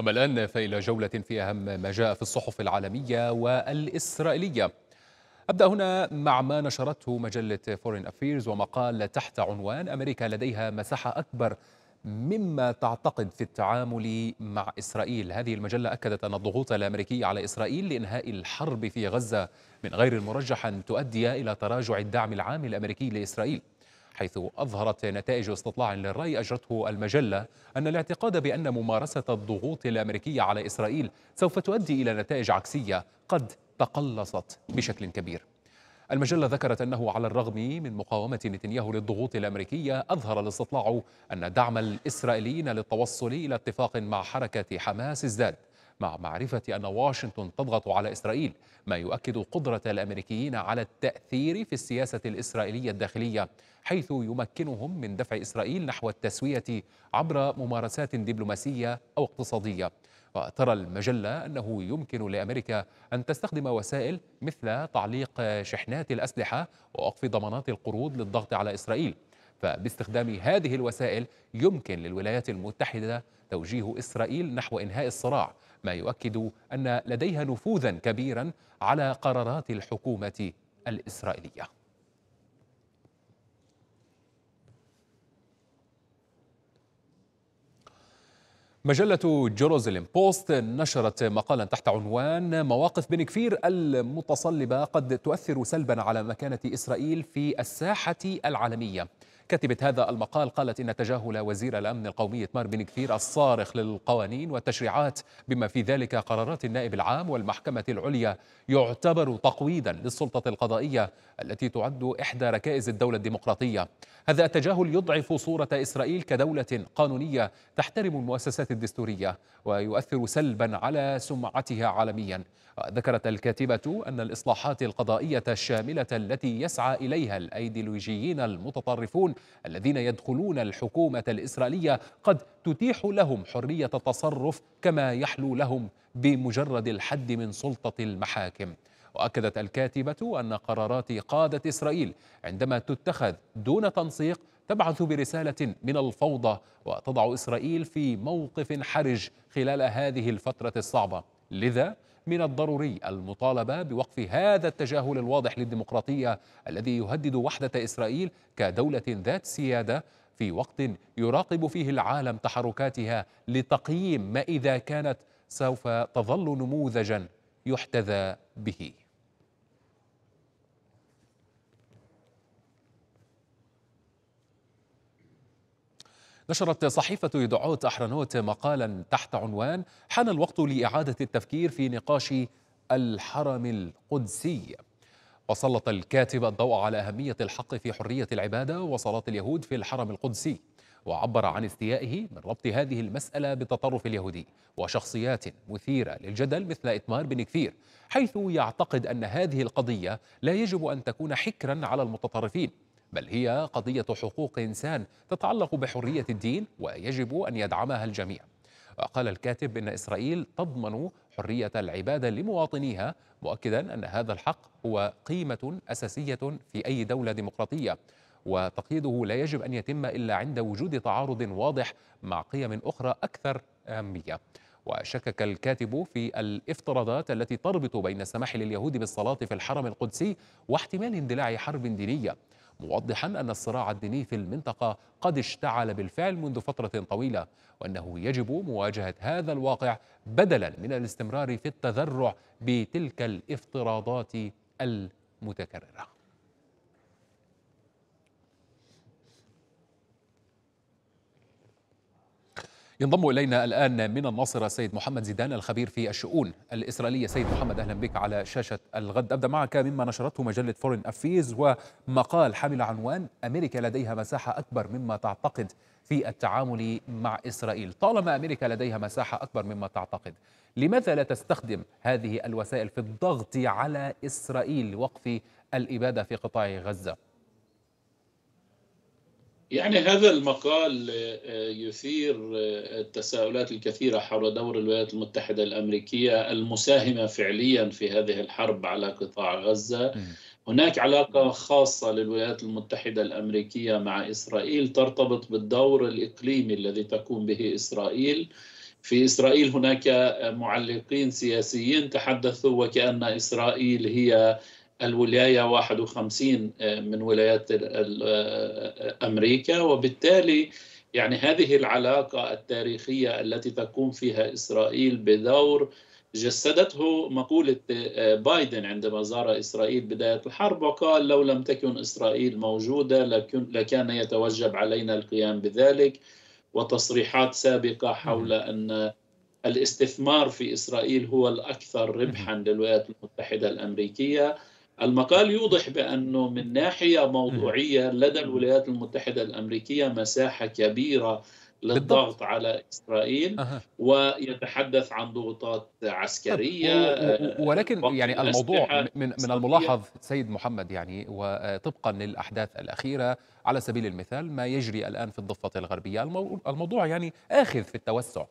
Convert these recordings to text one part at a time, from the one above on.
أما الآن فإلى جولة في أهم ما جاء في الصحف العالمية والإسرائيلية أبدأ هنا مع ما نشرته مجلة فورين أفيرز ومقال تحت عنوان أمريكا لديها مساحة أكبر مما تعتقد في التعامل مع إسرائيل هذه المجلة أكدت أن الضغوط الأمريكية على إسرائيل لإنهاء الحرب في غزة من غير المرجح أن تؤدي إلى تراجع الدعم العام الأمريكي لإسرائيل حيث أظهرت نتائج استطلاع للرأي أجرته المجلة أن الاعتقاد بأن ممارسة الضغوط الأمريكية على إسرائيل سوف تؤدي إلى نتائج عكسية قد تقلصت بشكل كبير المجلة ذكرت أنه على الرغم من مقاومة نتنياهو للضغوط الأمريكية أظهر الاستطلاع أن دعم الإسرائيليين للتوصل إلى اتفاق مع حركة حماس ازداد مع معرفة أن واشنطن تضغط على إسرائيل ما يؤكد قدرة الأمريكيين على التأثير في السياسة الإسرائيلية الداخلية حيث يمكنهم من دفع إسرائيل نحو التسوية عبر ممارسات دبلوماسية أو اقتصادية وترى المجلة أنه يمكن لأمريكا أن تستخدم وسائل مثل تعليق شحنات الأسلحة ووقف ضمانات القروض للضغط على إسرائيل فباستخدام هذه الوسائل يمكن للولايات المتحدة توجيه إسرائيل نحو إنهاء الصراع ما يؤكد أن لديها نفوذا كبيرا على قرارات الحكومة الإسرائيلية مجلة جيروزلم بوست نشرت مقالا تحت عنوان مواقف بن كفير المتصلبة قد تؤثر سلبا على مكانة إسرائيل في الساحة العالمية كتبت هذا المقال قالت إن تجاهل وزير الأمن القومي تمار بن كثير الصارخ للقوانين والتشريعات بما في ذلك قرارات النائب العام والمحكمة العليا يعتبر تقويدا للسلطة القضائية التي تعد إحدى ركائز الدولة الديمقراطية هذا التجاهل يضعف صورة إسرائيل كدولة قانونية تحترم المؤسسات الدستورية ويؤثر سلبا على سمعتها عالميا ذكرت الكاتبة أن الإصلاحات القضائية الشاملة التي يسعى إليها الأيديولوجيين المتطرفون الذين يدخلون الحكومة الإسرائيلية قد تتيح لهم حرية التصرف كما يحلو لهم بمجرد الحد من سلطة المحاكم وأكدت الكاتبة أن قرارات قادة إسرائيل عندما تتخذ دون تنسيق تبعث برسالة من الفوضى وتضع إسرائيل في موقف حرج خلال هذه الفترة الصعبة لذا من الضروري المطالبه بوقف هذا التجاهل الواضح للديمقراطيه الذي يهدد وحده اسرائيل كدوله ذات سياده في وقت يراقب فيه العالم تحركاتها لتقييم ما اذا كانت سوف تظل نموذجا يحتذى به نشرت صحيفة يدعوت أحرنوت مقالا تحت عنوان حان الوقت لإعادة التفكير في نقاش الحرم القدسي وسلط الكاتب الضوء على أهمية الحق في حرية العبادة وصلاة اليهود في الحرم القدسي وعبر عن استيائه من ربط هذه المسألة بالتطرف اليهودي وشخصيات مثيرة للجدل مثل إتمار بن كثير حيث يعتقد أن هذه القضية لا يجب أن تكون حكرا على المتطرفين بل هي قضية حقوق إنسان تتعلق بحرية الدين ويجب أن يدعمها الجميع وقال الكاتب إن إسرائيل تضمن حرية العبادة لمواطنيها مؤكدا أن هذا الحق هو قيمة أساسية في أي دولة ديمقراطية وتقييده لا يجب أن يتم إلا عند وجود تعارض واضح مع قيم أخرى أكثر أهمية وشكك الكاتب في الافتراضات التي تربط بين السماح لليهود بالصلاة في الحرم القدسي واحتمال اندلاع حرب دينية موضحا أن الصراع الديني في المنطقة قد اشتعل بالفعل منذ فترة طويلة وأنه يجب مواجهة هذا الواقع بدلا من الاستمرار في التذرع بتلك الافتراضات المتكررة ينضم الينا الان من الناصره السيد محمد زيدان الخبير في الشؤون الاسرائيليه سيد محمد اهلا بك على شاشه الغد ابدا معك مما نشرته مجله فورين افيز ومقال حامل عنوان امريكا لديها مساحه اكبر مما تعتقد في التعامل مع اسرائيل طالما امريكا لديها مساحه اكبر مما تعتقد لماذا لا تستخدم هذه الوسائل في الضغط على اسرائيل لوقف الاباده في قطاع غزه يعني هذا المقال آه، آه، يثير آه، التساؤلات الكثيرة حول دور الولايات المتحدة الأمريكية المساهمة فعليا في هذه الحرب على قطاع غزة هناك علاقة خاصة للولايات المتحدة الأمريكية مع إسرائيل ترتبط بالدور الإقليمي الذي تقوم به إسرائيل في إسرائيل هناك معلقين سياسيين تحدثوا وكأن إسرائيل هي الولاية 51 آه، من ولايات آه، أمريكا وبالتالي يعني هذه العلاقة التاريخية التي تقوم فيها إسرائيل بدور جسدته مقولة آه، بايدن عندما زار إسرائيل بداية الحرب وقال لو لم تكن إسرائيل موجودة لكان يتوجب علينا القيام بذلك وتصريحات سابقة حول أن الاستثمار في إسرائيل هو الأكثر ربحا للولايات المتحدة الأمريكية المقال يوضح بأنه من ناحية موضوعية لدى الولايات المتحدة الأمريكية مساحة كبيرة للضغط على اسرائيل ويتحدث عن ضغوطات عسكريه ولكن يعني الموضوع من, من الملاحظ سيد محمد يعني وطبقا للاحداث الاخيره على سبيل المثال ما يجري الان في الضفه الغربيه الموضوع يعني اخذ في التوسع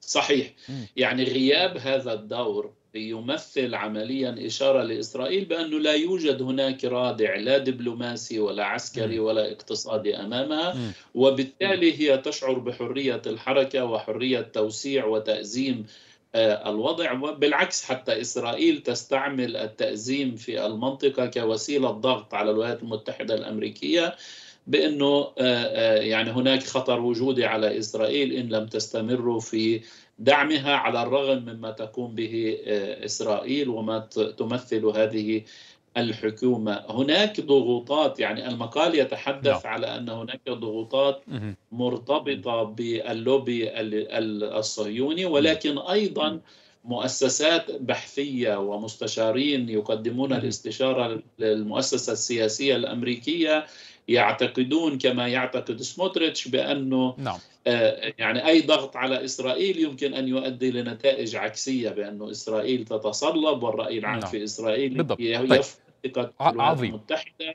صحيح يعني غياب هذا الدور يمثل عمليا إشارة لإسرائيل بأنه لا يوجد هناك رادع لا دبلوماسي ولا عسكري ولا اقتصادي أمامها وبالتالي هي تشعر بحرية الحركة وحرية توسيع وتأزيم آه، الوضع بالعكس حتى إسرائيل تستعمل التأزيم في المنطقة كوسيلة ضغط على الولايات المتحدة الأمريكية بأنه آه، آه، يعني هناك خطر وجودي على إسرائيل إن لم تستمروا في دعمها على الرغم مما تقوم به آه، اسرائيل وما تمثل هذه الحكومه، هناك ضغوطات يعني المقال يتحدث لا. نعم. على ان هناك ضغوطات مرتبطه باللوبي الصهيوني ولكن ايضا مؤسسات بحثيه ومستشارين يقدمون الاستشاره للمؤسسه السياسيه الامريكيه يعتقدون كما يعتقد سموتريتش بانه نعم. آه، يعني اي ضغط على اسرائيل يمكن ان يؤدي لنتائج عكسيه بانه اسرائيل تتصلب والراي العام نعم. في اسرائيل بالضبط. يفقد طيب. الولايات المتحده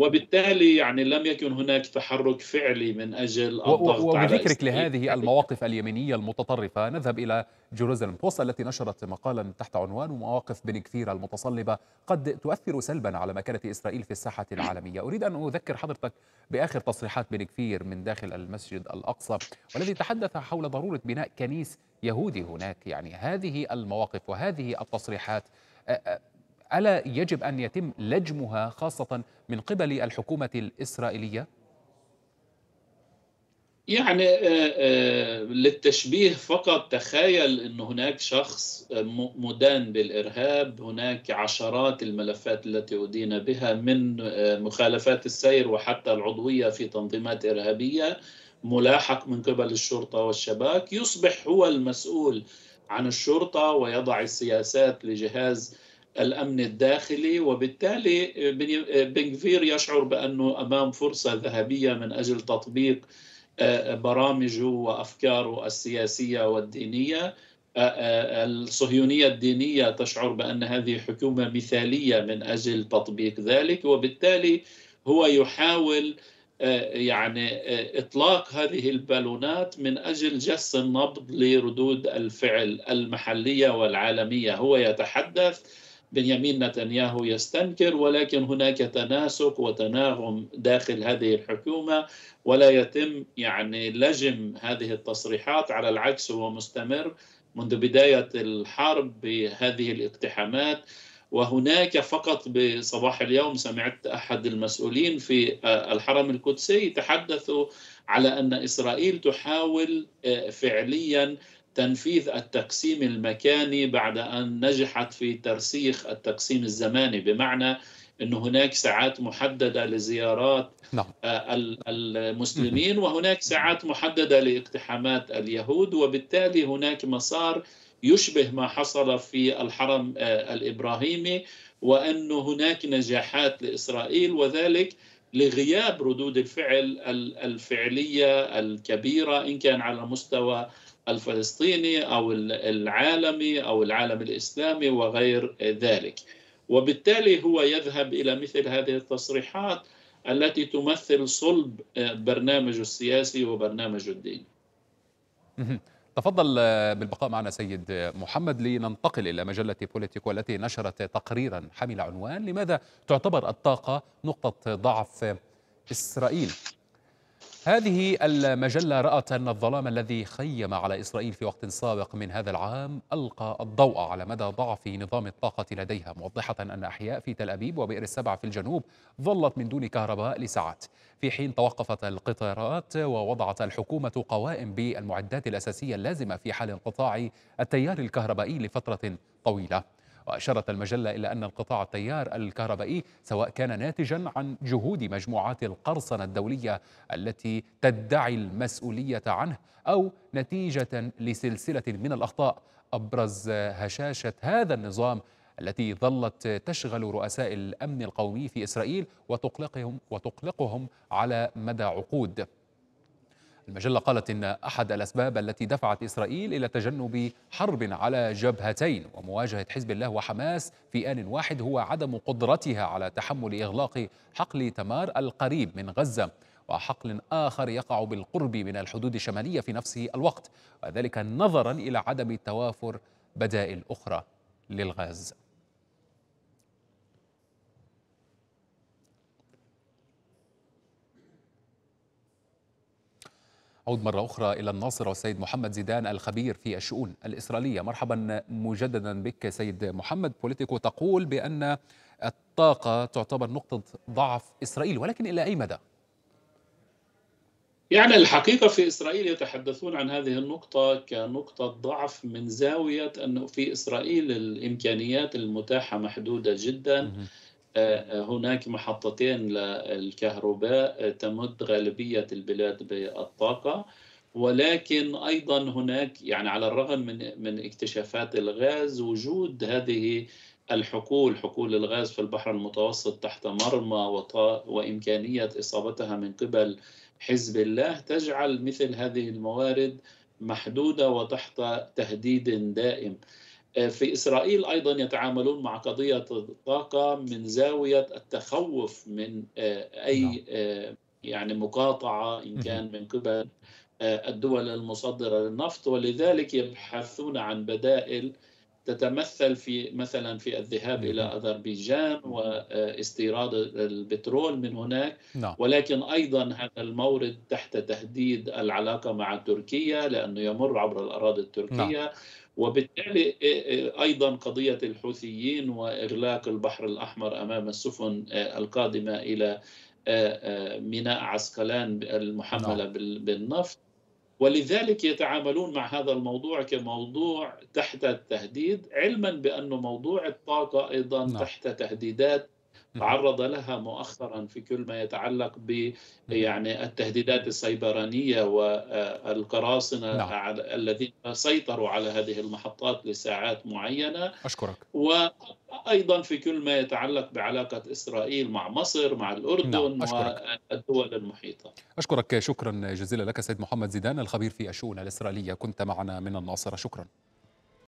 وبالتالي يعني لم يكن هناك تحرك فعلي من اجل الضغط وبذكرك لهذه المواقف اليمينيه المتطرفه نذهب الى جيروزالم بوست التي نشرت مقالا تحت عنوان مواقف بن كثير المتصلبه قد تؤثر سلبا على مكانه اسرائيل في الساحه العالميه، اريد ان اذكر حضرتك باخر تصريحات بن كثير من داخل المسجد الاقصى والذي تحدث حول ضروره بناء كنيس يهودي هناك، يعني هذه المواقف وهذه التصريحات ألا يجب أن يتم لجمها خاصة من قبل الحكومة الإسرائيلية؟ يعني آه، آه، للتشبيه فقط تخيل أن هناك شخص آه، مدان بالإرهاب هناك عشرات الملفات التي أدين بها من مخالفات السير وحتى العضوية في تنظيمات إرهابية ملاحق من قبل الشرطة والشباك يصبح هو المسؤول عن الشرطة ويضع السياسات لجهاز الأمن الداخلي وبالتالي بنغفير يشعر بأنه أمام فرصة ذهبية من أجل تطبيق آه، آه، برامجه وأفكاره السياسية والدينية آه، الصهيونية الدينية تشعر بأن هذه حكومة مثالية من أجل تطبيق ذلك وبالتالي هو يحاول يعني اطلاق هذه البالونات من اجل جس النبض لردود الفعل المحليه والعالميه هو يتحدث بنيامين نتنياهو يستنكر ولكن هناك تناسق وتناغم داخل هذه الحكومه ولا يتم يعني لجم هذه التصريحات على العكس هو مستمر منذ بدايه الحرب بهذه الاقتحامات وهناك فقط بصباح اليوم سمعت احد المسؤولين في الحرم القدسي تحدثوا على ان اسرائيل تحاول فعليا تنفيذ التقسيم المكاني بعد أن نجحت في ترسيخ التقسيم الزماني بمعنى أن هناك ساعات محددة لزيارات نعم. آه، المسلمين وهناك ساعات محددة لاقتحامات اليهود وبالتالي هناك مسار يشبه ما حصل في الحرم آه، الإبراهيمي وأن هناك نجاحات لإسرائيل وذلك لغياب ردود الفعل الفعلية الكبيرة إن كان على مستوى الفلسطيني او العالمي او العالم الاسلامي وغير ذلك. وبالتالي هو يذهب الى مثل هذه التصريحات التي تمثل صلب برنامج السياسي وبرنامج الدين تفضل آه، بالبقاء معنا سيد محمد لننتقل إلى مجلة بوليتيكو التي نشرت تقريرا حمل عنوان لماذا تعتبر الطاقة نقطة ضعف إسرائيل هذه المجلة رأت أن الظلام الذي خيم على إسرائيل في وقت سابق من هذا العام ألقى الضوء على مدى ضعف نظام الطاقة لديها موضحة أن أحياء في تل أبيب وبئر السبع في الجنوب ظلت من دون كهرباء لساعات في حين توقفت القطارات ووضعت الحكومة قوائم بالمعدات الأساسية اللازمة في حال انقطاع التيار الكهربائي لفترة طويلة وأشارت المجلة إلى أن القطاع التيار الكهربائي سواء كان ناتجا عن جهود مجموعات القرصنة الدولية التي تدعي المسؤولية عنه أو نتيجة لسلسلة من الأخطاء أبرز هشاشة هذا النظام التي ظلت تشغل رؤساء الامن القومي في اسرائيل وتقلقهم وتقلقهم على مدى عقود المجلة قالت إن أحد الأسباب التي دفعت إسرائيل إلى تجنب حرب على جبهتين ومواجهة حزب الله وحماس في آن واحد هو عدم قدرتها على تحمل إغلاق حقل تمار القريب من غزة وحقل آخر يقع بالقرب من الحدود الشمالية في نفس الوقت وذلك نظرا إلى عدم توافر بدائل أخرى للغاز أعود مرة أخرى إلى الناصرة والسيد محمد زيدان الخبير في الشؤون الإسرائيلية مرحبا مجددا بك سيد محمد بوليتيكو تقول بأن الطاقة تعتبر نقطة ضعف إسرائيل ولكن إلى أي مدى؟ يعني الحقيقة في إسرائيل يتحدثون عن هذه النقطة كنقطة ضعف من زاوية أنه في إسرائيل الإمكانيات المتاحة محدودة جدا آه، هناك محطتين للكهرباء آه، تمد غالبية البلاد بالطاقة ولكن أيضا هناك يعني على الرغم من من اكتشافات الغاز وجود هذه الحقول حقول الغاز في البحر المتوسط تحت مرمى وإمكانية إصابتها من قبل حزب الله تجعل مثل هذه الموارد محدودة وتحت تهديد دائم آه، في إسرائيل أيضا يتعاملون مع قضية الطاقة من زاوية التخوف من آه، أي نعم. آه، يعني مقاطعة إن كان من قبل الدول المصدرة للنفط ولذلك يبحثون عن بدائل تتمثل في مثلا في الذهاب الى اذربيجان واستيراد البترول من هناك نعم. ولكن ايضا هذا المورد تحت تهديد العلاقه مع تركيا لانه يمر عبر الاراضي التركيه نعم. وبالتالي ايضا قضيه الحوثيين واغلاق البحر الاحمر امام السفن آه، القادمه الى آه، آه، ميناء عسقلان المحمله نعم. بالنفط ولذلك يتعاملون مع هذا الموضوع كموضوع تحت التهديد علما بأن موضوع الطاقة أيضا نعم. تحت تهديدات نعم. تعرض لها مؤخرا في كل ما يتعلق ب نعم. يعني التهديدات السيبرانيه والقراصنه آه، نعم. الذين سيطروا على هذه المحطات لساعات معينه اشكرك وايضا في كل ما يتعلق بعلاقه اسرائيل مع مصر مع الاردن نعم. أشكرك. والدول المحيطه اشكرك شكرا جزيلا لك سيد محمد زيدان الخبير في الشؤون الاسرائيليه كنت معنا من الناصره شكرا